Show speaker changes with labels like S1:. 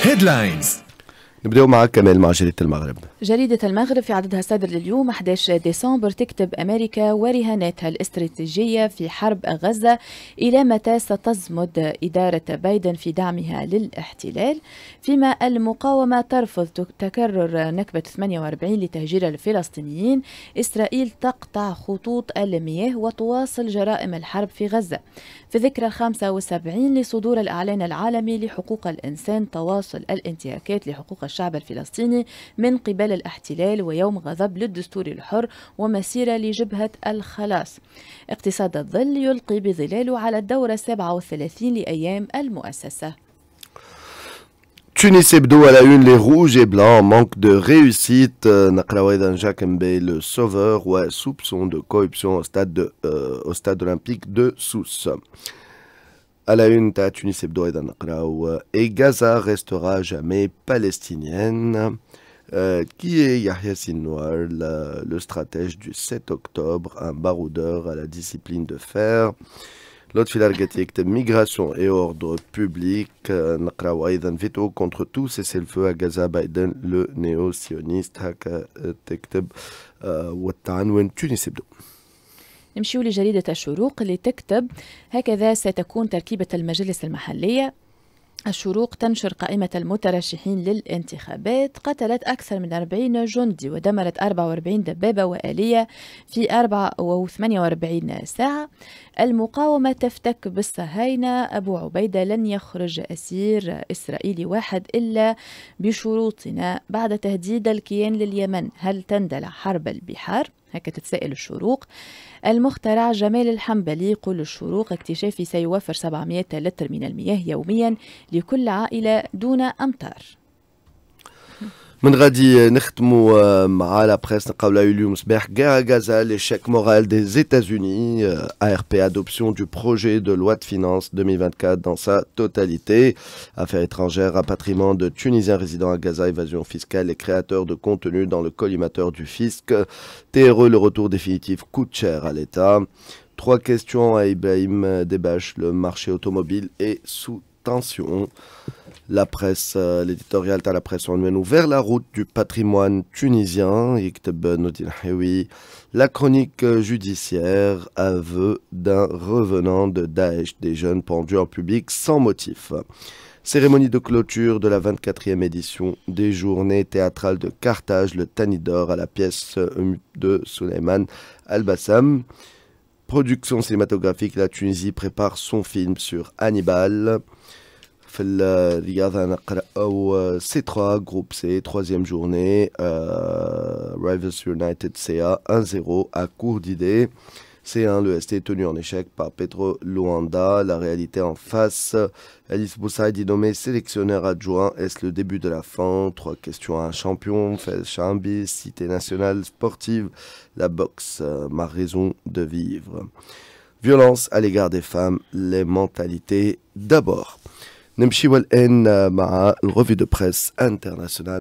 S1: Headlines نبداو معك كمال مع جريده المغرب
S2: جريده المغرب في عددها الصدر لليوم 11 ديسمبر تكتب امريكا ورهاناتها الاستراتيجيه في حرب غزه الى متى ستزمد اداره بايدن في دعمها للاحتلال فيما المقاومه ترفض تكرر نكبه 48 لتهجير الفلسطينيين اسرائيل تقطع خطوط المياه وتواصل جرائم الحرب في غزه في ذكرى 75 لصدور الاعلان العالمي لحقوق الانسان تواصل الانتهاكات لحقوق الشعب الفلسطيني من قبل الاحتلال ويوم غضب للدستور الحر ومسيرة لجبهة الخلاص اقتصاد الظل يلقي بظلاله على الدورة 37 لأيام المؤسسة
S1: Tunis hebdo à la une, les rouges et blancs, manque de réussite. Nakraouedan Mbé, le sauveur, ou ouais, soupçon de corruption au stade, de, euh, au stade olympique de Sousse. À la une, et Et Gaza restera jamais palestinienne. Euh, qui est Yahya Sinwar, le stratège du 7 octobre, un baroudeur à la discipline de fer L'autre fil de migration et ordre public, نقراو ايضا veto contre tout c'est le feu à Gaza Biden le néo-sioniste euh, euh,
S2: نمشيو لجريدة الشروق اللي تكتب هكذا ستكون تركيبة المجلس المحلية الشروق تنشر قائمة المترشحين للانتخابات قتلت أكثر من 40 جندي ودمرت 44 دبابة وآلية في 48 ساعة المقاومة تفتك بالصهاينة أبو عبيدة لن يخرج أسير إسرائيلي واحد إلا بشروطنا بعد تهديد الكيان لليمن هل تندلع حرب البحار؟ هكا تتسائل الشروق المخترع جمال الحنبلي يقول الشروق اكتشافي سيوفر 700 لتر من المياه يوميا لكل عائلة دون أمتار
S1: On غادي Maha, la presse. بريس Ulium اليوم guerre à Gaza. l'échec moral des États-Unis ARP adoption du projet de loi de finances 2024 dans sa totalité affaires étrangères rapatriement de Tunisiens résidents à Gaza évasion fiscale et créateurs de contenu dans le collimateur du fisc TRE le retour définitif coûte cher à l'État trois questions à Ibrahim débâche, le marché automobile est sous tension la presse euh, l'éditorial de la presse mène vers la route du patrimoine tunisien eh la chronique euh, judiciaire aveu d'un revenant de Daesh des jeunes pendus en public sans motif Cérémonie de clôture de la 24e édition des Journées théâtrales de Carthage, le Tanidor à la pièce euh, de Suleiman Al-Bassam. Production cinématographique, la Tunisie prépare son film sur Hannibal. في 3 groupe C, troisième journée euh, Rivals United CA 1-0 à court d'idées. C1, le ST tenu en échec par Petro Luanda. La réalité en face, Alice Boussaïd est nommé sélectionneur adjoint. Est-ce le début de la fin Trois questions à un champion. Chambi, cité nationale sportive. La boxe, euh, ma raison de vivre. Violence à l'égard des femmes, les mentalités d'abord. Nemshi Wal-En, ma revue de presse internationale,